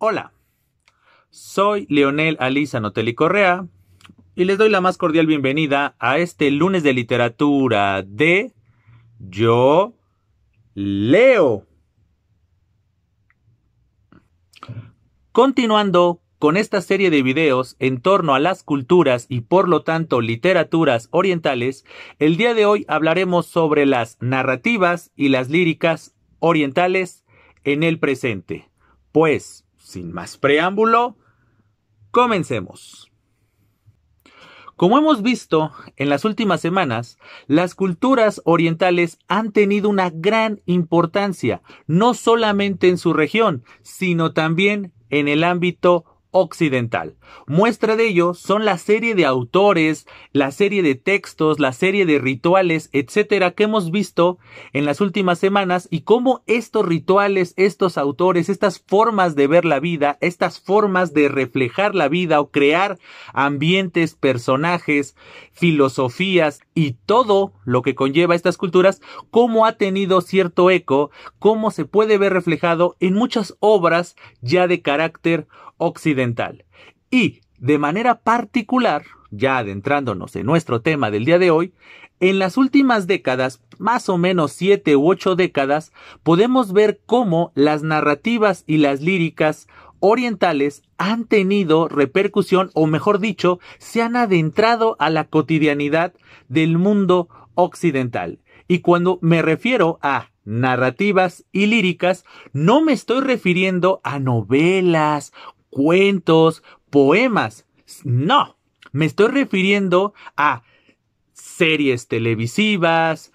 Hola, soy Leonel Alisa Noteli Correa y les doy la más cordial bienvenida a este lunes de literatura de Yo Leo. Continuando con esta serie de videos en torno a las culturas y por lo tanto literaturas orientales, el día de hoy hablaremos sobre las narrativas y las líricas orientales en el presente. Pues, sin más preámbulo, comencemos. Como hemos visto en las últimas semanas, las culturas orientales han tenido una gran importancia, no solamente en su región, sino también en el ámbito occidental. Muestra de ello son la serie de autores, la serie de textos, la serie de rituales, etcétera, que hemos visto en las últimas semanas y cómo estos rituales, estos autores, estas formas de ver la vida, estas formas de reflejar la vida o crear ambientes, personajes, filosofías y todo lo que conlleva estas culturas, cómo ha tenido cierto eco, cómo se puede ver reflejado en muchas obras ya de carácter occidental y, de manera particular, ya adentrándonos en nuestro tema del día de hoy, en las últimas décadas, más o menos siete u ocho décadas, podemos ver cómo las narrativas y las líricas orientales han tenido repercusión, o mejor dicho, se han adentrado a la cotidianidad del mundo occidental. Y cuando me refiero a narrativas y líricas, no me estoy refiriendo a novelas, cuentos, poemas. No, me estoy refiriendo a series televisivas,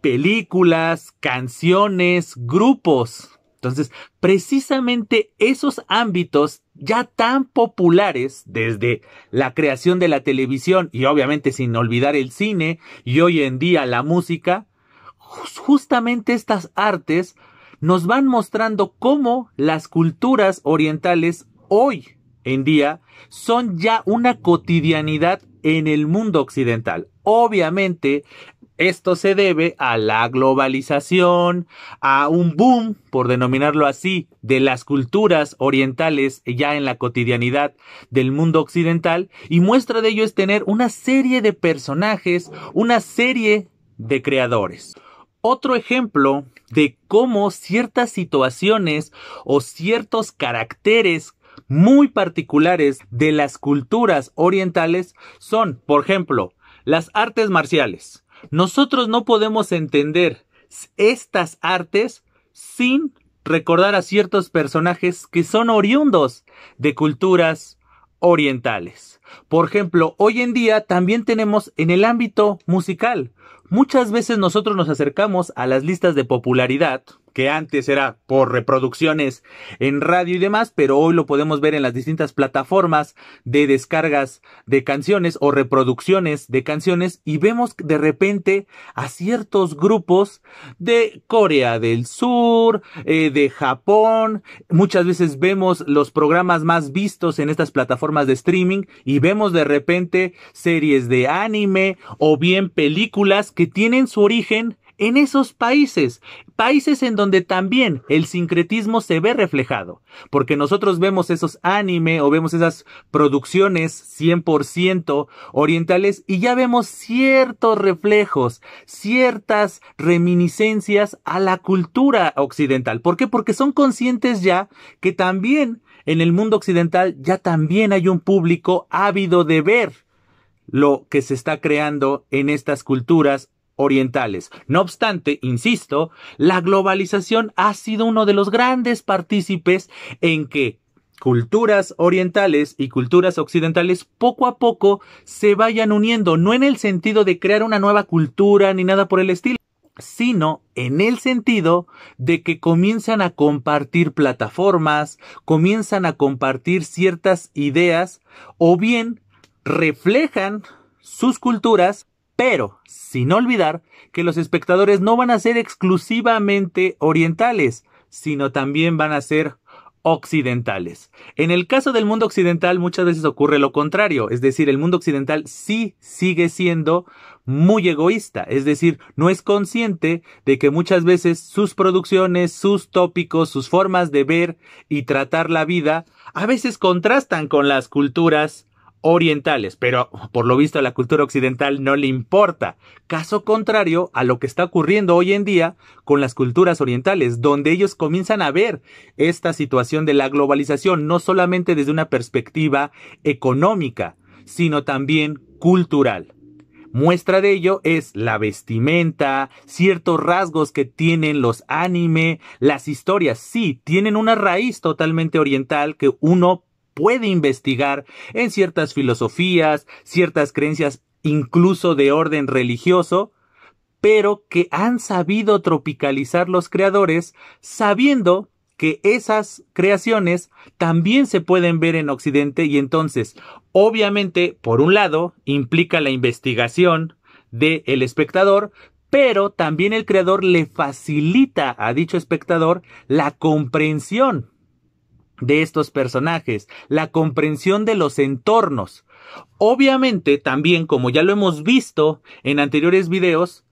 películas, canciones, grupos. Entonces, precisamente esos ámbitos ya tan populares desde la creación de la televisión y obviamente sin olvidar el cine y hoy en día la música, justamente estas artes nos van mostrando cómo las culturas orientales hoy en día son ya una cotidianidad en el mundo occidental. Obviamente, esto se debe a la globalización, a un boom, por denominarlo así, de las culturas orientales ya en la cotidianidad del mundo occidental, y muestra de ello es tener una serie de personajes, una serie de creadores. Otro ejemplo de cómo ciertas situaciones o ciertos caracteres muy particulares de las culturas orientales son, por ejemplo, las artes marciales. Nosotros no podemos entender estas artes sin recordar a ciertos personajes que son oriundos de culturas orientales. Por ejemplo, hoy en día también tenemos en el ámbito musical Muchas veces nosotros nos acercamos a las listas de popularidad, que antes era por reproducciones en radio y demás, pero hoy lo podemos ver en las distintas plataformas de descargas de canciones o reproducciones de canciones y vemos de repente a ciertos grupos de Corea del Sur, eh, de Japón, muchas veces vemos los programas más vistos en estas plataformas de streaming y vemos de repente series de anime o bien películas que que tienen su origen en esos países, países en donde también el sincretismo se ve reflejado, porque nosotros vemos esos anime o vemos esas producciones 100% orientales y ya vemos ciertos reflejos, ciertas reminiscencias a la cultura occidental. ¿Por qué? Porque son conscientes ya que también en el mundo occidental ya también hay un público ávido de ver lo que se está creando en estas culturas orientales. No obstante, insisto, la globalización ha sido uno de los grandes partícipes en que culturas orientales y culturas occidentales poco a poco se vayan uniendo, no en el sentido de crear una nueva cultura ni nada por el estilo, sino en el sentido de que comienzan a compartir plataformas, comienzan a compartir ciertas ideas o bien reflejan sus culturas pero sin olvidar que los espectadores no van a ser exclusivamente orientales, sino también van a ser occidentales. En el caso del mundo occidental muchas veces ocurre lo contrario, es decir, el mundo occidental sí sigue siendo muy egoísta, es decir, no es consciente de que muchas veces sus producciones, sus tópicos, sus formas de ver y tratar la vida a veces contrastan con las culturas orientales, pero por lo visto a la cultura occidental no le importa, caso contrario a lo que está ocurriendo hoy en día con las culturas orientales, donde ellos comienzan a ver esta situación de la globalización no solamente desde una perspectiva económica, sino también cultural. Muestra de ello es la vestimenta, ciertos rasgos que tienen los anime, las historias, sí, tienen una raíz totalmente oriental que uno puede investigar en ciertas filosofías, ciertas creencias incluso de orden religioso, pero que han sabido tropicalizar los creadores sabiendo que esas creaciones también se pueden ver en Occidente y entonces, obviamente, por un lado, implica la investigación del espectador, pero también el creador le facilita a dicho espectador la comprensión de estos personajes, la comprensión de los entornos. Obviamente, también, como ya lo hemos visto en anteriores videos,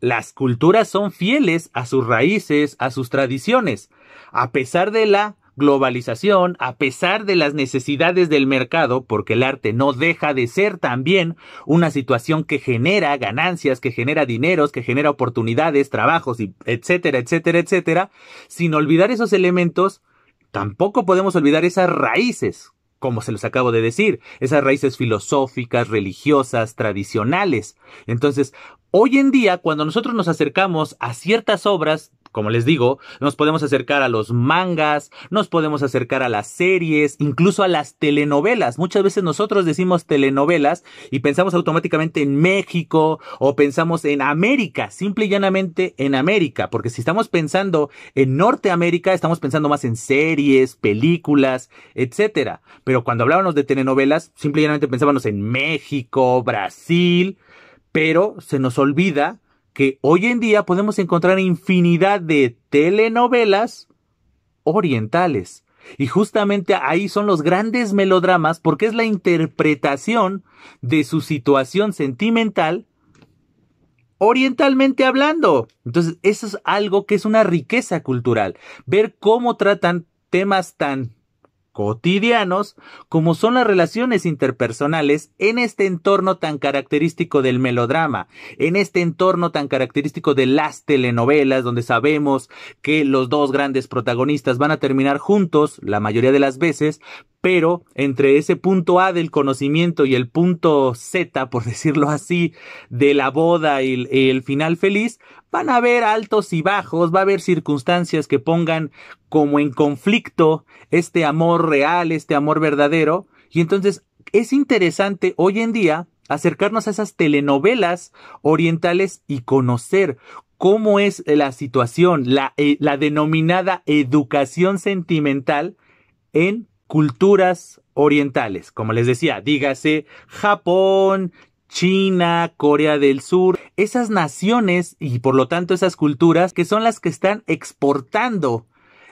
las culturas son fieles a sus raíces, a sus tradiciones, a pesar de la globalización, a pesar de las necesidades del mercado, porque el arte no deja de ser también una situación que genera ganancias, que genera dineros, que genera oportunidades, trabajos, etcétera, etcétera, etcétera, sin olvidar esos elementos Tampoco podemos olvidar esas raíces, como se los acabo de decir, esas raíces filosóficas, religiosas, tradicionales. Entonces, hoy en día, cuando nosotros nos acercamos a ciertas obras como les digo, nos podemos acercar a los mangas, nos podemos acercar a las series, incluso a las telenovelas. Muchas veces nosotros decimos telenovelas y pensamos automáticamente en México o pensamos en América, simple y llanamente en América, porque si estamos pensando en Norteamérica, estamos pensando más en series, películas, etc. Pero cuando hablábamos de telenovelas, simple y llanamente pensábamos en México, Brasil, pero se nos olvida que hoy en día podemos encontrar infinidad de telenovelas orientales. Y justamente ahí son los grandes melodramas porque es la interpretación de su situación sentimental orientalmente hablando. Entonces, eso es algo que es una riqueza cultural. Ver cómo tratan temas tan cotidianos como son las relaciones interpersonales en este entorno tan característico del melodrama, en este entorno tan característico de las telenovelas donde sabemos que los dos grandes protagonistas van a terminar juntos la mayoría de las veces, pero entre ese punto A del conocimiento y el punto Z, por decirlo así, de la boda y el final feliz, van a haber altos y bajos, va a haber circunstancias que pongan como en conflicto este amor real, este amor verdadero. Y entonces es interesante hoy en día acercarnos a esas telenovelas orientales y conocer cómo es la situación, la, eh, la denominada educación sentimental en culturas orientales. Como les decía, dígase Japón, China, Corea del Sur, esas naciones y por lo tanto esas culturas que son las que están exportando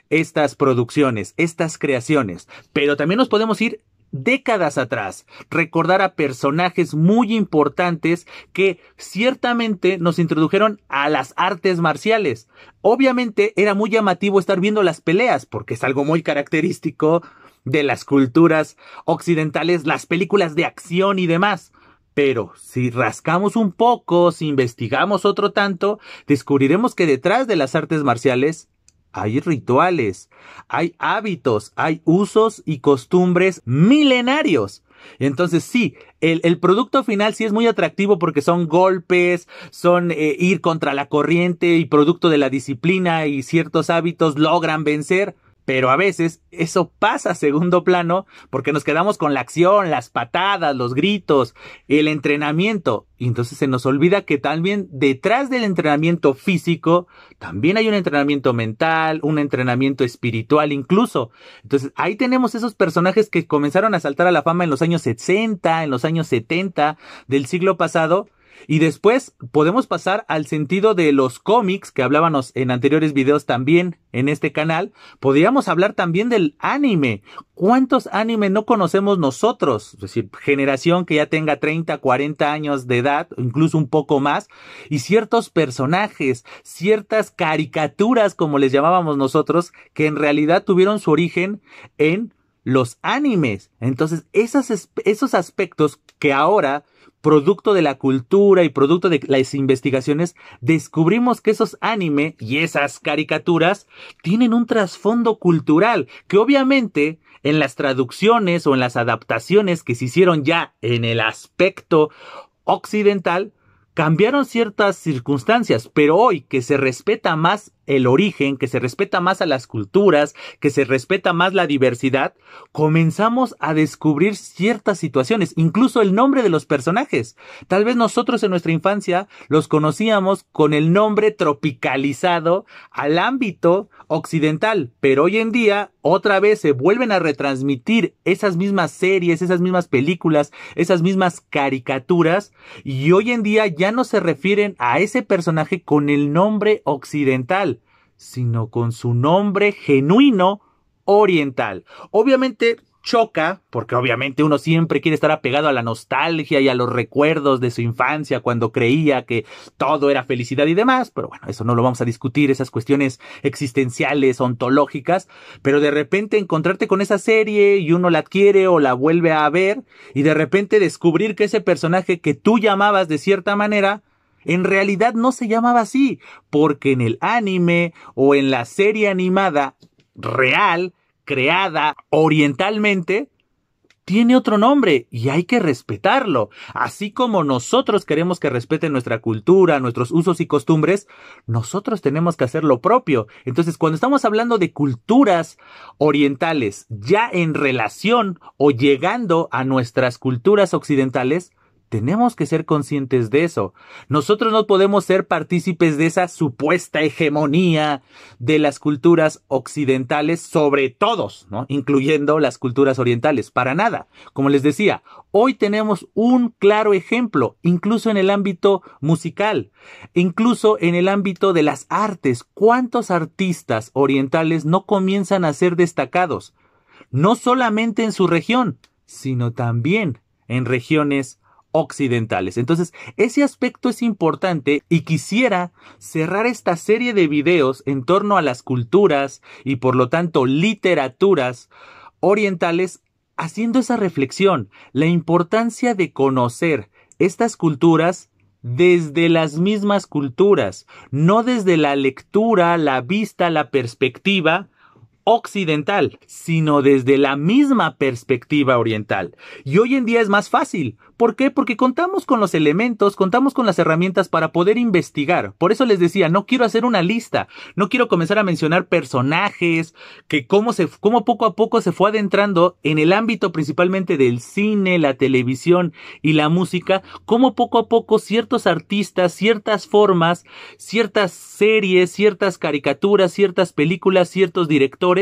estas producciones, estas creaciones. Pero también nos podemos ir décadas atrás, recordar a personajes muy importantes que ciertamente nos introdujeron a las artes marciales. Obviamente era muy llamativo estar viendo las peleas, porque es algo muy característico de las culturas occidentales, las películas de acción y demás. Pero si rascamos un poco, si investigamos otro tanto, descubriremos que detrás de las artes marciales hay rituales, hay hábitos, hay usos y costumbres milenarios. Entonces sí, el, producto final sí es muy atractivo porque son golpes, son eh, ir contra la corriente y producto de la disciplina y ciertos hábitos logran vencer, pero a veces eso pasa a segundo plano porque nos quedamos con la acción, las patadas, los gritos, el entrenamiento. Y entonces se nos olvida que también detrás del entrenamiento físico, también hay un entrenamiento mental, un entrenamiento espiritual incluso. Entonces ahí tenemos esos personajes que comenzaron a saltar a la fama en los años 60, en los años 70 del siglo pasado y después podemos pasar al sentido de los cómics que hablábamos en anteriores videos también en este canal. Podríamos hablar también del anime. ¿Cuántos animes no conocemos nosotros? Es decir, generación que ya tenga 30, 40 años de edad, incluso un poco más, y ciertos personajes, ciertas caricaturas, como les llamábamos nosotros, que en realidad tuvieron su origen en los animes. Entonces, esos aspectos que ahora producto de la cultura y producto de las investigaciones, descubrimos que esos anime y esas caricaturas tienen un trasfondo cultural que obviamente en las traducciones o en las adaptaciones que se hicieron ya en el aspecto occidental, cambiaron ciertas circunstancias, pero hoy que se respeta más el origen, que se respeta más a las culturas, que se respeta más la diversidad, comenzamos a descubrir ciertas situaciones, incluso el nombre de los personajes. Tal vez nosotros en nuestra infancia los conocíamos con el nombre tropicalizado al ámbito occidental, pero hoy en día otra vez se vuelven a retransmitir esas mismas series, esas mismas películas, esas mismas caricaturas y hoy en día ya no se refieren a ese personaje con el nombre occidental sino con su nombre genuino oriental. Obviamente choca, porque obviamente uno siempre quiere estar apegado a la nostalgia y a los recuerdos de su infancia cuando creía que todo era felicidad y demás, pero bueno, eso no lo vamos a discutir, esas cuestiones existenciales, ontológicas, pero de repente encontrarte con esa serie y uno la adquiere o la vuelve a ver y de repente descubrir que ese personaje que tú llamabas de cierta manera, en realidad no se llamaba así, porque en el anime o en la serie animada real, creada orientalmente, tiene otro nombre y hay que respetarlo. Así como nosotros queremos que respeten nuestra cultura, nuestros usos y costumbres, nosotros tenemos que hacer lo propio. Entonces, cuando estamos hablando de culturas orientales ya en relación o llegando a nuestras culturas occidentales, tenemos que ser conscientes de eso. Nosotros no podemos ser partícipes de esa supuesta hegemonía de las culturas occidentales sobre todos, ¿no? incluyendo las culturas orientales. Para nada. Como les decía, hoy tenemos un claro ejemplo, incluso en el ámbito musical, incluso en el ámbito de las artes. ¿Cuántos artistas orientales no comienzan a ser destacados? No solamente en su región, sino también en regiones occidentales. Entonces, ese aspecto es importante y quisiera cerrar esta serie de videos en torno a las culturas y por lo tanto literaturas orientales haciendo esa reflexión, la importancia de conocer estas culturas desde las mismas culturas, no desde la lectura, la vista, la perspectiva occidental, sino desde la misma perspectiva oriental. Y hoy en día es más fácil. ¿Por qué? Porque contamos con los elementos, contamos con las herramientas para poder investigar. Por eso les decía, no quiero hacer una lista, no quiero comenzar a mencionar personajes, que cómo, se, cómo poco a poco se fue adentrando en el ámbito principalmente del cine, la televisión y la música, cómo poco a poco ciertos artistas, ciertas formas, ciertas series, ciertas caricaturas, ciertas películas, ciertos directores,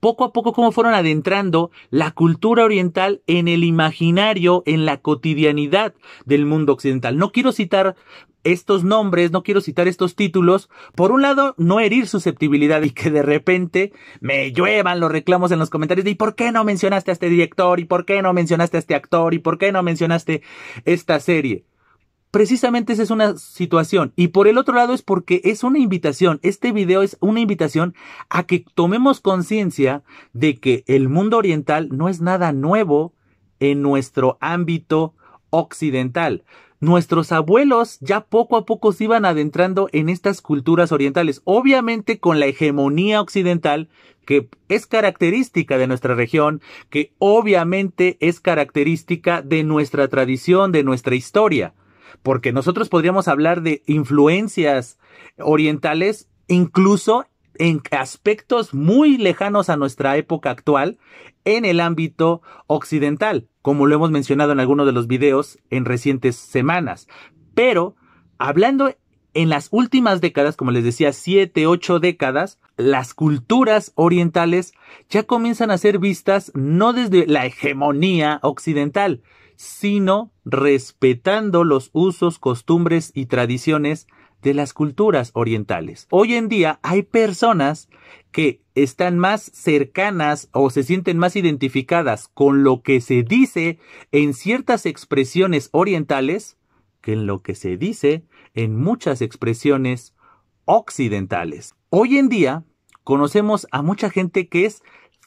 poco a poco cómo fueron adentrando la cultura oriental en el imaginario, en la cotidianidad del mundo occidental. No quiero citar estos nombres, no quiero citar estos títulos, por un lado, no herir susceptibilidad y que de repente me lluevan los reclamos en los comentarios de ¿y por qué no mencionaste a este director? ¿y por qué no mencionaste a este actor? ¿y por qué no mencionaste esta serie? precisamente esa es una situación. Y por el otro lado es porque es una invitación, este video es una invitación a que tomemos conciencia de que el mundo oriental no es nada nuevo en nuestro ámbito occidental. Nuestros abuelos ya poco a poco se iban adentrando en estas culturas orientales, obviamente con la hegemonía occidental que es característica de nuestra región, que obviamente es característica de nuestra tradición, de nuestra historia porque nosotros podríamos hablar de influencias orientales incluso en aspectos muy lejanos a nuestra época actual en el ámbito occidental, como lo hemos mencionado en algunos de los videos en recientes semanas. Pero, hablando en las últimas décadas, como les decía, siete, ocho décadas, las culturas orientales ya comienzan a ser vistas no desde la hegemonía occidental, sino respetando los usos, costumbres y tradiciones de las culturas orientales. Hoy en día hay personas que están más cercanas o se sienten más identificadas con lo que se dice en ciertas expresiones orientales que en lo que se dice en muchas expresiones occidentales. Hoy en día conocemos a mucha gente que es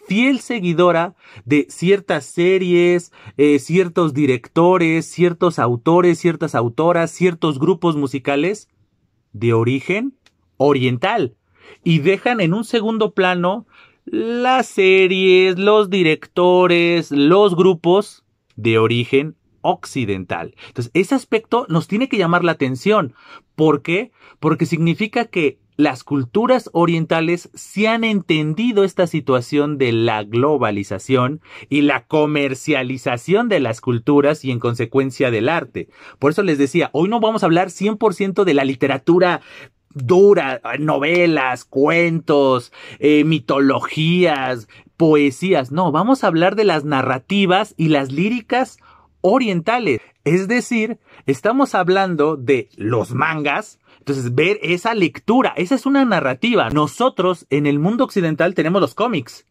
fiel seguidora de ciertas series, eh, ciertos directores, ciertos autores, ciertas autoras, ciertos grupos musicales de origen oriental y dejan en un segundo plano las series, los directores, los grupos de origen occidental. Entonces, ese aspecto nos tiene que llamar la atención. ¿Por qué? Porque significa que las culturas orientales se han entendido esta situación de la globalización y la comercialización de las culturas y en consecuencia del arte. Por eso les decía, hoy no vamos a hablar 100% de la literatura dura, novelas, cuentos, eh, mitologías, poesías, no, vamos a hablar de las narrativas y las líricas orientales. Es decir, estamos hablando de los mangas, entonces, ver esa lectura, esa es una narrativa. Nosotros en el mundo occidental tenemos los cómics.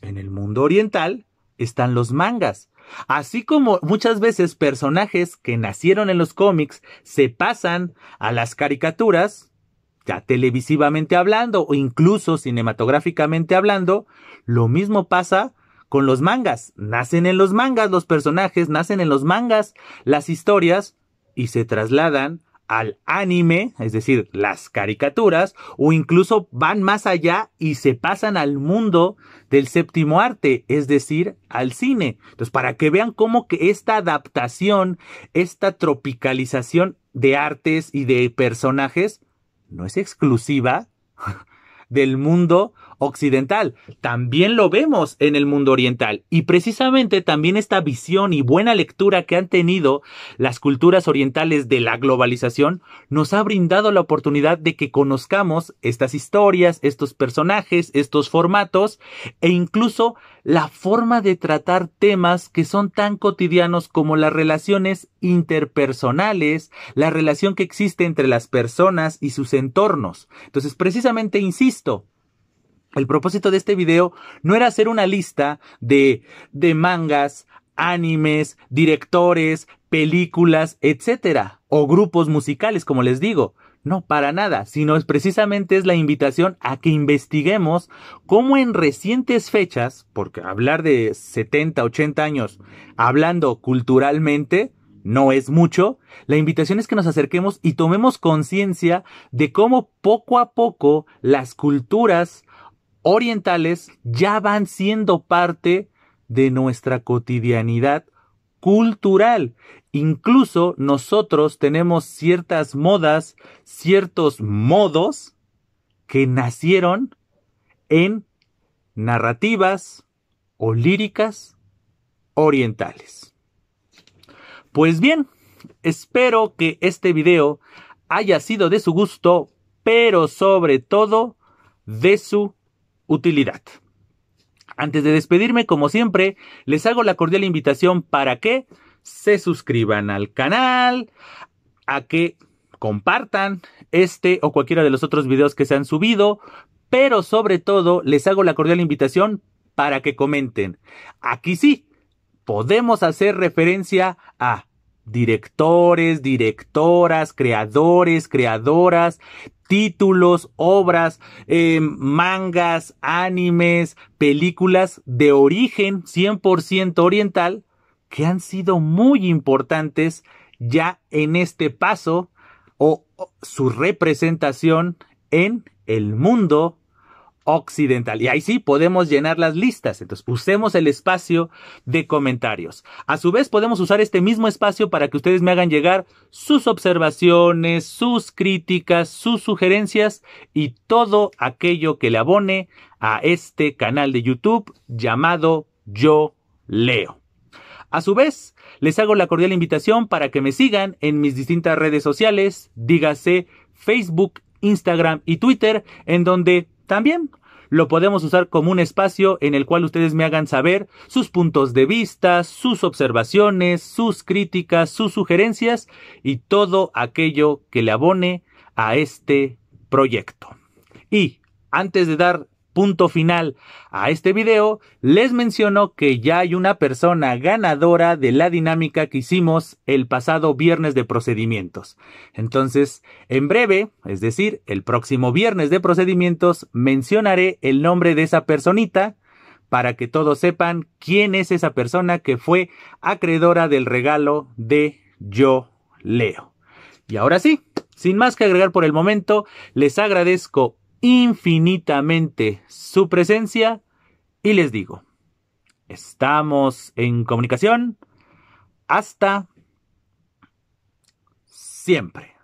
En el mundo oriental están los mangas. Así como muchas veces personajes que nacieron en los cómics se pasan a las caricaturas, ya televisivamente hablando o incluso cinematográficamente hablando, lo mismo pasa con los mangas. Nacen en los mangas los personajes, nacen en los mangas las historias y se trasladan al anime, es decir, las caricaturas, o incluso van más allá y se pasan al mundo del séptimo arte, es decir, al cine. Entonces, para que vean cómo que esta adaptación, esta tropicalización de artes y de personajes, no es exclusiva del mundo occidental, también lo vemos en el mundo oriental. Y precisamente también esta visión y buena lectura que han tenido las culturas orientales de la globalización nos ha brindado la oportunidad de que conozcamos estas historias, estos personajes, estos formatos e incluso la forma de tratar temas que son tan cotidianos como las relaciones interpersonales, la relación que existe entre las personas y sus entornos. Entonces, precisamente, insisto, el propósito de este video no era hacer una lista de, de mangas, animes, directores, películas, etc. o grupos musicales, como les digo. No, para nada, sino es precisamente es la invitación a que investiguemos cómo en recientes fechas, porque hablar de 70, 80 años, hablando culturalmente, no es mucho, la invitación es que nos acerquemos y tomemos conciencia de cómo poco a poco las culturas orientales ya van siendo parte de nuestra cotidianidad cultural. Incluso nosotros tenemos ciertas modas, ciertos modos que nacieron en narrativas o líricas orientales. Pues bien, espero que este video haya sido de su gusto, pero sobre todo de su Utilidad. Antes de despedirme, como siempre, les hago la cordial invitación para que se suscriban al canal, a que compartan este o cualquiera de los otros videos que se han subido, pero sobre todo les hago la cordial invitación para que comenten. Aquí sí, podemos hacer referencia a directores, directoras, creadores, creadoras, títulos, obras, em, mangas, animes, películas de origen 100% oriental que han sido muy importantes ya en este paso o su representación en el mundo occidental. Y ahí sí podemos llenar las listas. Entonces, usemos el espacio de comentarios. A su vez, podemos usar este mismo espacio para que ustedes me hagan llegar sus observaciones, sus críticas, sus sugerencias y todo aquello que le abone a este canal de YouTube llamado Yo Leo. A su vez, les hago la cordial invitación para que me sigan en mis distintas redes sociales, dígase Facebook, Instagram y Twitter, en donde también lo podemos usar como un espacio en el cual ustedes me hagan saber sus puntos de vista, sus observaciones, sus críticas, sus sugerencias y todo aquello que le abone a este proyecto. Y antes de dar punto final a este video, les menciono que ya hay una persona ganadora de la dinámica que hicimos el pasado viernes de procedimientos. Entonces, en breve, es decir, el próximo viernes de procedimientos, mencionaré el nombre de esa personita para que todos sepan quién es esa persona que fue acreedora del regalo de Yo Leo. Y ahora sí, sin más que agregar por el momento, les agradezco infinitamente su presencia y les digo, estamos en comunicación hasta siempre.